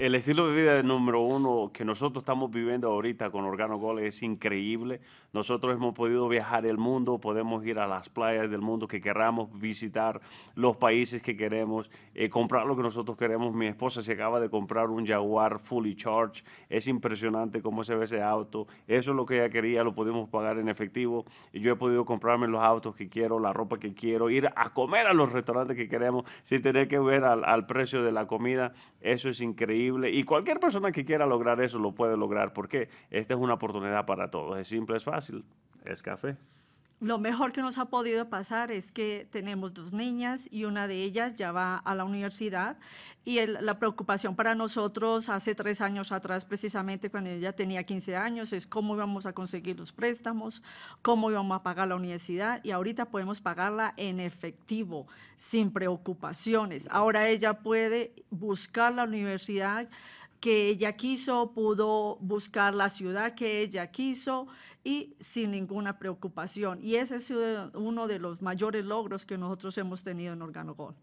el estilo de vida número uno que nosotros estamos viviendo ahorita con Organo Gol es increíble. Nosotros hemos podido viajar el mundo, podemos ir a las playas del mundo que queramos, visitar los países que queremos, eh, comprar lo que nosotros queremos. Mi esposa se acaba de comprar un Jaguar fully charged. Es impresionante cómo se ve ese auto. Eso es lo que ella quería, lo podemos pagar en efectivo. Y yo he podido comprarme los autos que quiero, la ropa que quiero, ir a comer a los restaurantes que queremos sin tener que ver al precio de la comida. Eso es increíble y cualquier persona que quiera lograr eso lo puede lograr porque esta es una oportunidad para todos. Es simple, es fácil. Es café lo mejor que nos ha podido pasar es que tenemos dos niñas y una de ellas ya va a la universidad y la preocupación para nosotros hace tres años atrás, precisamente cuando ella tenía 15 años, es cómo íbamos a conseguir los préstamos, cómo íbamos a pagar la universidad y ahorita podemos pagarla en efectivo, sin preocupaciones. Ahora ella puede buscar la universidad que ella quiso, pudo buscar la ciudad que ella quiso y sin ninguna preocupación. Y ese es uno de los mayores logros que nosotros hemos tenido en Organogol.